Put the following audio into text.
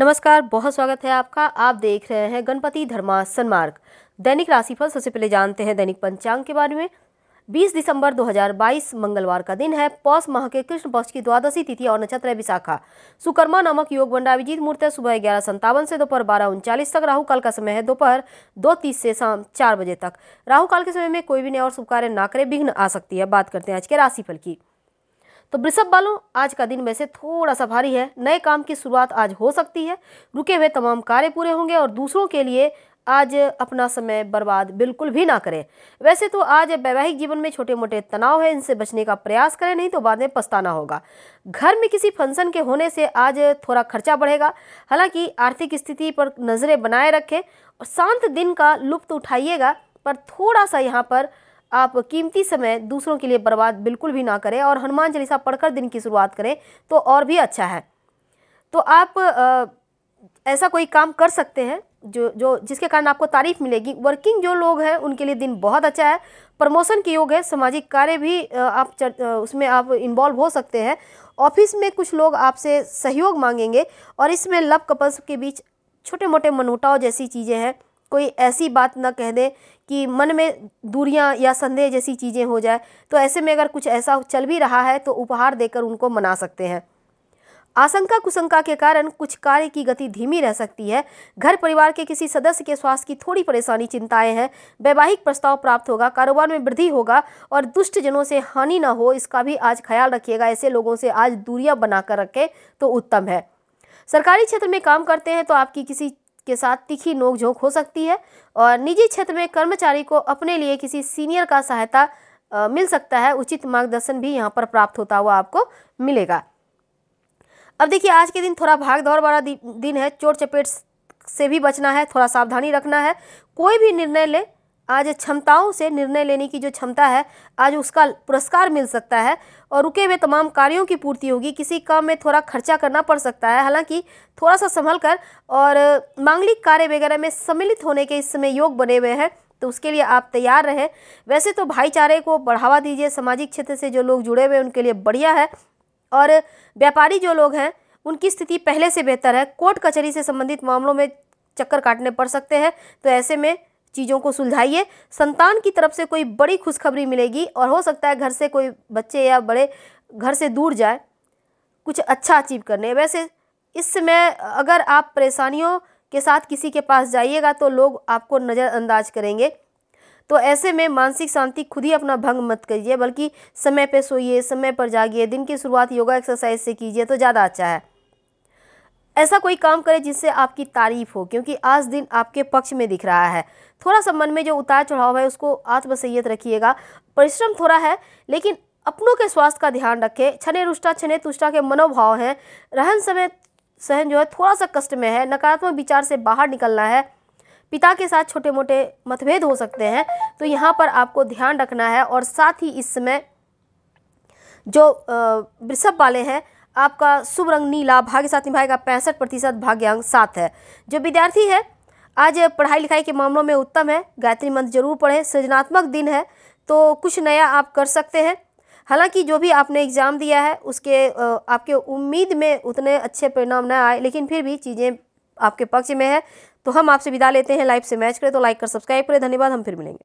नमस्कार बहुत स्वागत है आपका आप देख रहे हैं गणपति धर्मासन मार्ग दैनिक राशिफल सबसे पहले जानते हैं दैनिक पंचांग के बारे में 20 दिसंबर 2022 मंगलवार का दिन है पौष माह के कृष्ण पक्ष की द्वादशी तिथि और नक्षत्र है विशाखा सुकर्मा नामक योग बंडा अभिजीत मूर्त है सुबह ग्यारह संतावन से दोपहर बारह उनचालीस तक राहु काल का समय है दोपहर दो तीस से शाम चार बजे तक राहु काल के समय में कोई भी नया और शुभ कार्य ना करे विघ्न आ सकती है बात करते हैं आज के राशिफल की तो वृषभ वालों आज का दिन वैसे थोड़ा सा भारी है नए काम की शुरुआत आज हो सकती है रुके हुए तमाम कार्य पूरे होंगे और दूसरों के लिए आज अपना समय बर्बाद बिल्कुल भी ना करें वैसे तो आज वैवाहिक जीवन में छोटे मोटे तनाव है इनसे बचने का प्रयास करें नहीं तो बाद में पछताना होगा घर में किसी फंक्शन के होने से आज थोड़ा खर्चा बढ़ेगा हालांकि आर्थिक स्थिति पर नज़रें बनाए रखें और शांत दिन का लुप्त उठाइएगा पर थोड़ा सा यहाँ पर आप कीमती समय दूसरों के लिए बर्बाद बिल्कुल भी ना करें और हनुमान चालीसा पढ़कर दिन की शुरुआत करें तो और भी अच्छा है तो आप आ, ऐसा कोई काम कर सकते हैं जो जो जिसके कारण आपको तारीफ मिलेगी वर्किंग जो लोग हैं उनके लिए दिन बहुत अच्छा है प्रमोशन के योग है सामाजिक कार्य भी आप चर, उसमें आप इन्वॉल्व हो सकते हैं ऑफिस में कुछ लोग आपसे सहयोग मांगेंगे और इसमें लव कपल्स के बीच छोटे मोटे मनोटाव जैसी चीज़ें हैं कोई ऐसी बात ना कह दे कि मन में दूरियां या संदेह जैसी चीज़ें हो जाए तो ऐसे में अगर कुछ ऐसा चल भी रहा है तो उपहार देकर उनको मना सकते हैं आशंका कुशंका के कारण कुछ कार्य की गति धीमी रह सकती है घर परिवार के किसी सदस्य के स्वास्थ्य की थोड़ी परेशानी चिंताएं हैं वैवाहिक प्रस्ताव प्राप्त होगा कारोबार में वृद्धि होगा और दुष्ट जनों से हानि ना हो इसका भी आज ख्याल रखिएगा ऐसे लोगों से आज दूरियां बनाकर रखें तो उत्तम है सरकारी क्षेत्र में काम करते हैं तो आपकी किसी के साथ तीखी नोकझोंक हो सकती है और निजी क्षेत्र में कर्मचारी को अपने लिए किसी सीनियर का सहायता मिल सकता है उचित मार्गदर्शन भी यहाँ पर प्राप्त होता हुआ आपको मिलेगा अब देखिए आज के दिन थोड़ा भाग दौड़ वाला दिन है चोट चपेट से भी बचना है थोड़ा सावधानी रखना है कोई भी निर्णय ले आज क्षमताओं से निर्णय लेने की जो क्षमता है आज उसका पुरस्कार मिल सकता है और रुके हुए तमाम कार्यों की पूर्ति होगी किसी काम में थोड़ा खर्चा करना पड़ सकता है हालांकि थोड़ा सा संभल कर और मांगलिक कार्य वगैरह में सम्मिलित होने के इस समय योग बने हुए हैं तो उसके लिए आप तैयार रहें वैसे तो भाईचारे को बढ़ावा दीजिए सामाजिक क्षेत्र से जो लोग जुड़े हुए हैं उनके लिए बढ़िया है और व्यापारी जो लोग हैं उनकी स्थिति पहले से बेहतर है कोर्ट कचहरी से संबंधित मामलों में चक्कर काटने पड़ सकते हैं तो ऐसे में चीज़ों को सुलझाइए संतान की तरफ से कोई बड़ी खुशखबरी मिलेगी और हो सकता है घर से कोई बच्चे या बड़े घर से दूर जाए कुछ अच्छा अचीव करने वैसे इस समय अगर आप परेशानियों के साथ किसी के पास जाइएगा तो लोग आपको नज़रअंदाज करेंगे तो ऐसे में मानसिक शांति खुद ही अपना भंग मत करिए बल्कि समय पे सोइए समय पर जागिए दिन की शुरुआत योगा एक्सरसाइज से कीजिए तो ज़्यादा अच्छा है ऐसा कोई काम करें जिससे आपकी तारीफ हो क्योंकि आज दिन आपके पक्ष में दिख रहा है थोड़ा सा मन में जो उतार चढ़ाव है उसको आत्मसैयत रखिएगा परिश्रम थोड़ा है लेकिन अपनों के स्वास्थ्य का ध्यान रखें छने रुष्टा छने तुष्टा के मनोभाव हैं रहन समय सहन जो है थोड़ा सा कष्ट में है नकारात्मक विचार से बाहर निकलना है पिता के साथ छोटे मोटे मतभेद हो सकते हैं तो यहाँ पर आपको ध्यान रखना है और साथ ही इस समय जो वृषभ वाले हैं आपका शुभ रंग नीला भाग्य साथ निभाएगा पैंसठ प्रतिशत भाग्य अंक सात है जो विद्यार्थी है आज पढ़ाई लिखाई के मामलों में उत्तम है गायत्री मंत्र जरूर पढ़ें सृजनात्मक दिन है तो कुछ नया आप कर सकते हैं हालांकि जो भी आपने एग्ज़ाम दिया है उसके आपके उम्मीद में उतने अच्छे परिणाम ना आए लेकिन फिर भी चीज़ें आपके पक्ष में है तो हम आपसे विदा लेते हैं लाइव से मैच करें तो लाइक कर सब्सक्राइब करें धन्यवाद हम फिर मिलेंगे